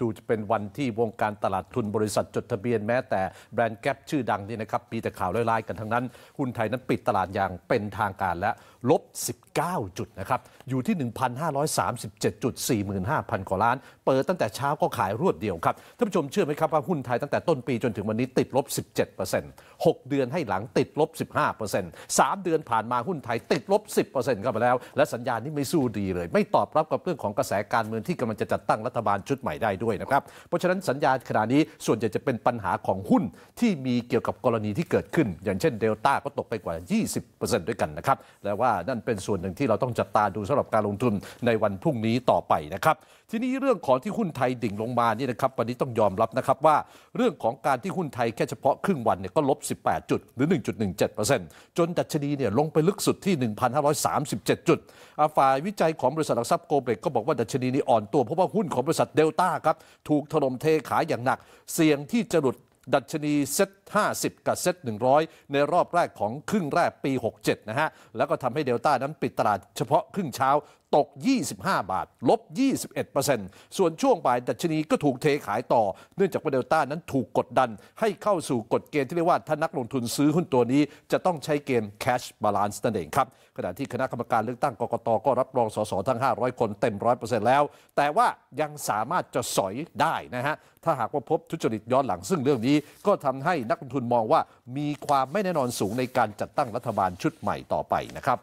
ดูจะเป็นวันที่วงการตลาดทุนบริษัทจดทะเบียนแม้แต่แบรนด์แก๊ปชื่อดังนี่นะครับมีแต่ข่าวร้ายๆกันทั้งนั้นหุ้นไทยนั้นปิดตลาดอย่างเป็นทางการและลบ19จุดนะครับ อยู่ที่ 1,537.45,000กว่าล้าน เปิดตั้งแต่เช้าก็ขายรวดเดียวครับท่านผู้ชมเชื่อไหมครับ ว่าหุ้นไทยตั้งแต่ต้นปีจนถึงวันนี้ติดลบ17% 6เดือนให้หลังติดลบ15% 3 เดือนผ่านมาหุ้นไทย ติดลบ10%เข้าไปแล้ว และสัญญาณนี้ไม่สู้ดีเลย ไม่ตอบรับกับเรื่องของกระแสการเมืองที่กำลังจะจัดตั้งรัฐบาลชุดใหม่ได้ด้วยด้วยนะครับ เพราะฉะนั้นสัญญาขณะนี้ส่วนใหญ่จะเป็นปัญหาของหุ้นที่มีเกี่ยวกับกรณีที่เกิดขึ้น อย่างเช่นเดลต้าก็ตกไปกว่า 20%ด้วยกันนะครับ และว่านั่นเป็นส่วนหนึ่งที่เราต้องจับตาดูสำหรับการลงทุนในวันพรุ่งนี้ต่อไปนะครับ ทีนี้เรื่องของที่หุ้นไทยดิ่งลงมานี่นะครับวันนี้ต้องยอมรับนะครับว่า เรื่องของการที่หุ้นไทยแค่เฉพาะครึ่งวันเนี่ยก็ลบ 18 จุดหรือ 1.17%จนดัชนีเนี่ยลงไปลึกสุดที่ 1,537 จุด ฝ่ายวิจัยของบริษัทหลักทรัพย์โกลเบกก็บอกว่าดัชนีนี้อ่อนตัวเพราะว่าหุ้นของบริษัทเดลต้าครับถูกถล่มเทขายอย่างหนัก เสี่ยงที่จะหลุดดัชนีเซ็ต50กับเซต100 ในรอบแรกของครึ่งแรกปี 67 นะฮะ แล้วก็ทำให้เดลต้านั้นปิดตลาดเฉพาะครึ่งเช้าตก 25 บาท ลบ 21%ส่วนช่วงบ่ายดัชนีก็ถูกเทขายต่อเนื่องจากว่าเดลต้านั้นถูกกดดันให้เข้าสู่กฎเกณฑ์ที่เรียกว่า ถ้านักลงทุนซื้อหุ้นตัวนี้จะต้องใช้เกณฑ์ cash balance นั่นเองครับ ขณะที่คณะกรรมการเลือกตั้งกกตก็รับรองสสทั้ง500คนเต็ม100%แล้ว แต่ว่ายังสามารถจะสอยได้นะฮะถ้าหากว่าพบทุจริตย้อนหลังซึ่งเรื่องนี้ก็ทำให้นักลงทุนมองว่ามีความไม่แน่นอนสูงในการจัดตั้งรัฐบาลชุดใหม่ต่อไปนะครับ